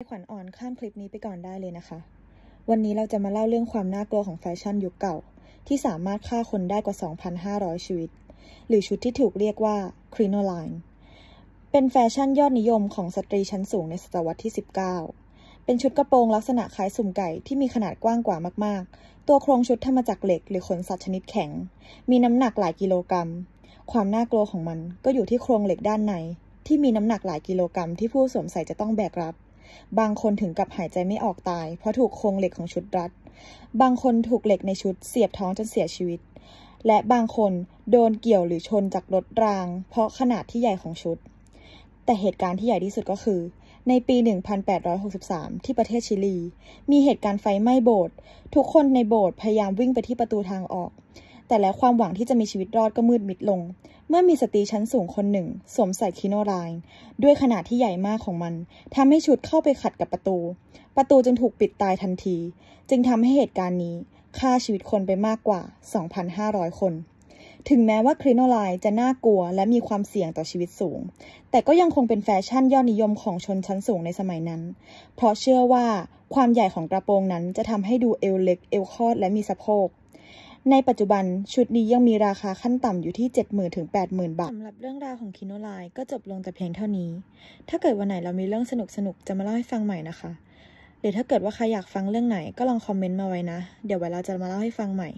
ให้ขวัญอ่อนข้ามคลิปนี้ไปก่อนได้เลยนะคะ วันนี้เราจะมาเล่าเรื่องความน่ากลัวของแฟชั่นยุคเก่า ที่สามารถฆ่าคนได้กว่า 2,500 ชีวิต หรือชุดที่ถูกเรียกว่าครีโนไลน์เป็นแฟชั่นยอดนิยมของสตรีชั้นสูงในศตวรรษที่ 19 เป็นชุดกระโปรงลักษณะคล้ายสุ่มไก่ที่มีขนาดกว้างกว่ามากๆ ตัวโครงชุดทำมาจากเหล็กหรือขนสัตว์ชนิดแข็ง มีน้ำหนักหลายกิโลกรัมความน่ากลัวของมันก็อยู่ที่โครงเหล็กด้านในที่มีน้ำหนักหลายกิโลกรัมที่ผู้สวมใส่จะต้องแบกรับบางคนถึงกับหายใจไม่ออกตายเพราะถูกโครงเหล็กของชุดรัดบางคนถูกเหล็กในชุดเสียบท้องจนเสียชีวิต และบางคนโดนเกี่ยวหรือชนจากรถรางเพราะขนาดที่ใหญ่ของชุด แต่เหตุการณ์ที่ใหญ่ที่สุดก็คือ ในปี 1863 ที่ประเทศชิลี มีเหตุการณ์ไฟไหม้โบสถ์ทุกคนในโบสถ์พยายามวิ่งไปที่ประตูทางออกแต่แล้วความหวังที่จะมีชีวิตรอดก็มืดมิดลง เมื่อมีสตรีชั้นสูงคนหนึ่ง สวมใส่คิโนไลน์ด้วยขนาดที่ใหญ่มากของมัน ทำให้ชุดเข้าไปขัดกับประตู ประตูจึงถูกปิดตายทันที จึงทำให้เหตุการณ์นี้ฆ่าชีวิตคนไปมากกว่า 2,500 คน ถึงแม้ว่าคริโนไลน์จะน่ากลัวและมีความเสี่ยงต่อชีวิตสูง แต่ก็ยังคงเป็นแฟชั่นยอดนิยมของชนชั้นสูงในสมัยนั้น เพราะเชื่อว่าความใหญ่ของกระโปรงนั้นจะทำให้ดูเอวเล็ก เอวคอดและมีสะโพกในปัจจุบันชุดนี้ยังมีราคาขั้นต่ำอยู่ที่ 70,000ถึง80,000บาทสำหรับเรื่องราวของคิโนไลน์ก็จบลงแต่เพียงเท่านี้ ถ้าเกิดวันไหนเรามีเรื่องสนุกสนุกจะมาเล่าให้ฟังใหม่นะคะหรือถ้าเกิดว่าใครอยากฟังเรื่องไหน ก็ลองคอมเมนต์มาไว้นะ เดี๋ยวไว้เราจะมาเล่าให้ฟังใหม่